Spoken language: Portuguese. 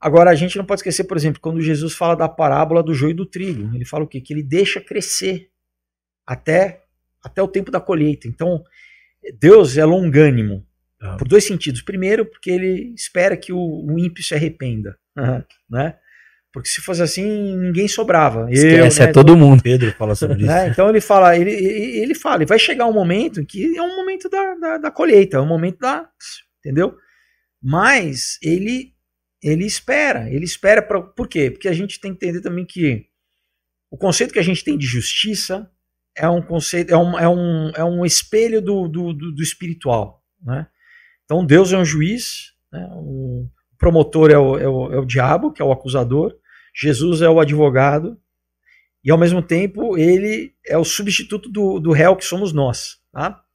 Agora, a gente não pode esquecer, por exemplo, quando Jesus fala da parábola do joio e do trigo, ele fala o quê? Que ele deixa crescer até, até o tempo da colheita. Então, Deus é longânimo, uhum. por dois sentidos. Primeiro, porque ele espera que o, o ímpio se arrependa, uhum. né? Porque se fosse assim, ninguém sobrava. Esquece, eu, é né? é todo mundo. Pedro fala sobre né? isso. Né? Então ele fala, ele, ele fala, vai chegar um momento que é um momento da, da, da colheita, é um momento da. Entendeu? Mas ele ele espera, ele espera para por quê? Porque a gente tem que entender também que o conceito que a gente tem de justiça é um conceito, é um, é um, é um espelho do, do, do, do espiritual, né? Então Deus é um juiz, né? o promotor é o, é, o, é o diabo, que é o acusador, Jesus é o advogado, e ao mesmo tempo ele é o substituto do, do réu que somos nós, tá?